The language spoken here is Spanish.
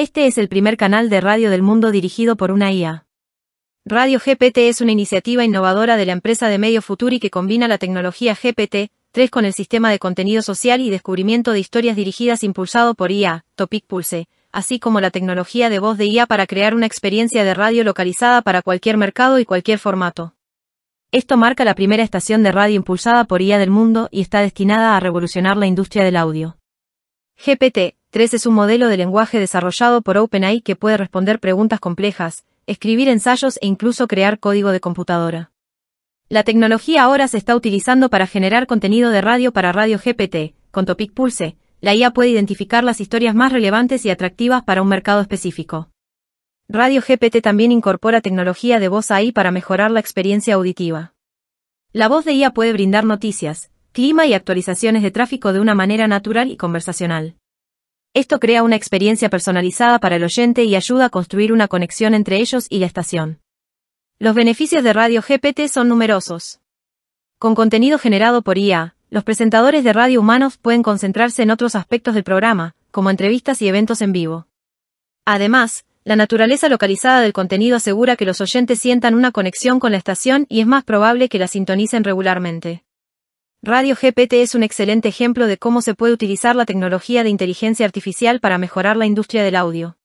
Este es el primer canal de radio del mundo dirigido por una IA. Radio GPT es una iniciativa innovadora de la empresa de Medio Futuri que combina la tecnología GPT-3 con el sistema de contenido social y descubrimiento de historias dirigidas impulsado por IA, Topic Pulse, así como la tecnología de voz de IA para crear una experiencia de radio localizada para cualquier mercado y cualquier formato. Esto marca la primera estación de radio impulsada por IA del mundo y está destinada a revolucionar la industria del audio. GPT 3 es un modelo de lenguaje desarrollado por OpenAI que puede responder preguntas complejas, escribir ensayos e incluso crear código de computadora. La tecnología ahora se está utilizando para generar contenido de radio para Radio GPT, con Topic Pulse, la IA puede identificar las historias más relevantes y atractivas para un mercado específico. Radio GPT también incorpora tecnología de voz AI para mejorar la experiencia auditiva. La voz de IA puede brindar noticias, clima y actualizaciones de tráfico de una manera natural y conversacional. Esto crea una experiencia personalizada para el oyente y ayuda a construir una conexión entre ellos y la estación. Los beneficios de Radio GPT son numerosos. Con contenido generado por IA, los presentadores de radio humanos pueden concentrarse en otros aspectos del programa, como entrevistas y eventos en vivo. Además, la naturaleza localizada del contenido asegura que los oyentes sientan una conexión con la estación y es más probable que la sintonicen regularmente. Radio GPT es un excelente ejemplo de cómo se puede utilizar la tecnología de inteligencia artificial para mejorar la industria del audio.